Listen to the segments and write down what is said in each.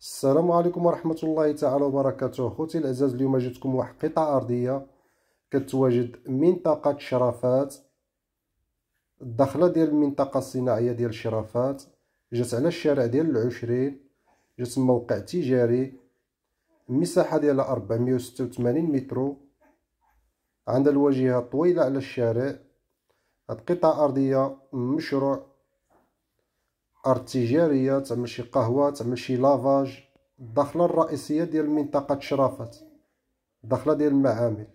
السلام عليكم ورحمة الله تعالى وبركاته خوتي العزاز اليوم جبتكم واحد قطعة أرضية كتواجد منطقة شرافات الدخلة ديال المنطقة الصناعية ديال شرافات جات على الشارع ديال العشرين جات موقع تجاري المساحة ديالها 486 مترو عندها الواجهة طويلة على الشارع هاد قطعة أرضية مشروع الارض تجاريه تعمل شي قهوه تعمل شي لافاج الداخله الرئيسيه ديال منطقه شرافات الدخله ديال المعامل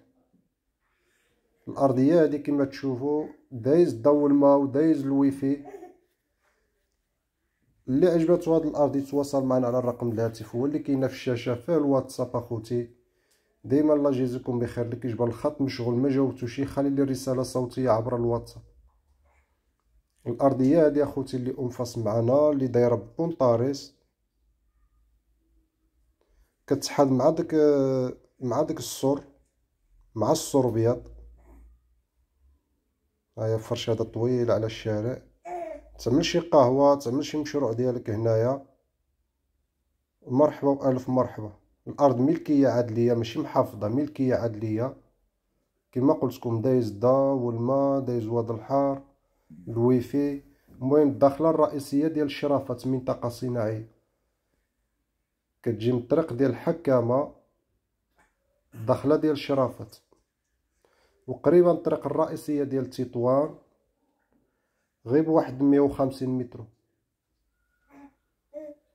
الارضيه هذه كما تشوفوا دايز الضو الماء ودايز الويفي اللي عجبته هذه الارض يتواصل معنا على الرقم الهاتف هو اللي كاين في الشاشه في الواتساب اخوتي ديما الله يجازيكم بخير اللي كيجبر الخط مشغول ما جاوبتوش خلي لي رساله صوتيه عبر الواتساب الارضيه هذه اخوتي اللي انفص معنا اللي دايره بونطاريس كتحاد مع داك مع داك السور مع السور ابيض هاهي فرشة هذا طويل على الشارع تعمل شي قهوه تعمل شي مشروع ديالك هنايا مرحبا والف مرحبا الارض ملكيه عادليه ماشي محافظه ملكيه عادليه كما قلتكم دايز الضو والماء دايز واد الحار الويفي المهم الداخله الرئيسيه ديال الشرافات منطقه صناعيه كتجي من الطريق ديال الحكامه الداخله ديال الشرافات وقريبا الطريق الرئيسيه ديال تطوان غير بواحد 150 متر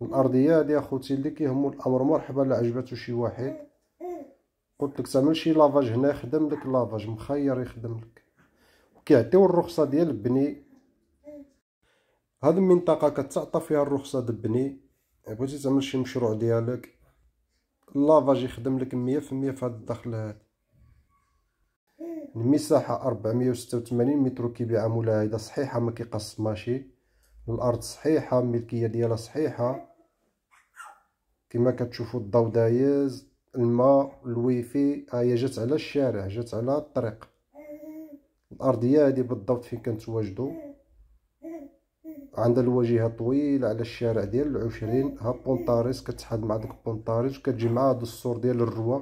الارضيه هادي اخوتي اللي كيهمو الامر مرحبا الا عجباتو شي واحد قلت لك تعمل شي لافاج هنا يخدم لك لافاج مخير يخدم لك كيعطيو الرخصه ديال بني هاد المنطقه كتعطى فيها الرخصه دبني بغيتي تعمل شي مشروع ديالك اللافاج يخدم لك مية في هاد الدخل هاد المساحه أربعمية 486 متر كيبيعها ملاهده صحيحه مكيقص ماشي الارض صحيحه الملكيه ديالها صحيحه كما كتشوفو الضو دايز الماء الويفي آه، هي جات على الشارع جات على الطريق الارضيه هذه بالضبط فين كنتواجدوا عندها الواجهه طويله على الشارع ديال العشرين ها بونطاريس كتحد مع داك بونطاريس كتجي مع هاد السور ديال الروا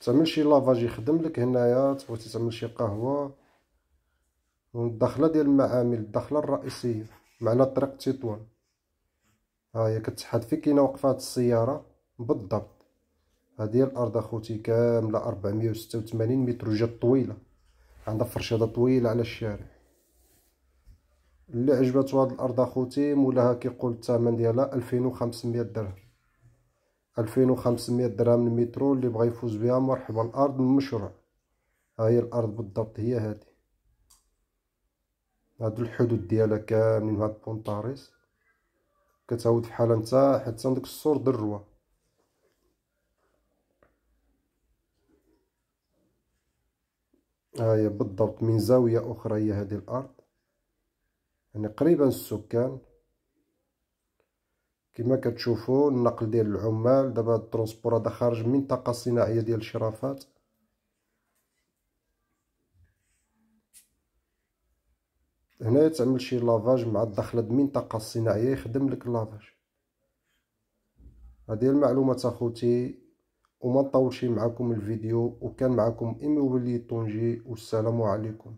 تعمل شي لافاج يخدم لك هنايا تبغي تعمل شي قهوه والداخله ديال المعامل الداخله الرئيسيه معنا طريق تطوان ها هي كتحد فين كاينه وقفات السياره بالضبط هذه الارض اخوتي كامله 486 متر جات طويله عندها فرشاده طويله على الشارع اللي عجبته هاد الارض اخوتي مولاها كيقول الثمن ديالها 2500 درهم 2500 درهم المترو اللي بغى يفوز بها مرحبا الارض المشروع ها هي الارض بالضبط هي هذه هاد الحدود ديالها كاملين هاد بونطاريس كتعاود في نتا حتى عندك السور دروه هي آه، بالضبط من زاوية أخرى هي هذه الأرض يعني قريبا السكان كما كتشوفوا النقل ديال العمال دابا هاد الترونسبور هذا خارج منطقة صناعية ديال الشرافات هنا تعمل شي لافاج مع الدخلة د منطقة الصناعية يخدم لك اللافاج هذه المعلومات اخوتي وما نطولش معكم الفيديو وكان معكم ايمي وليد طونجي والسلام عليكم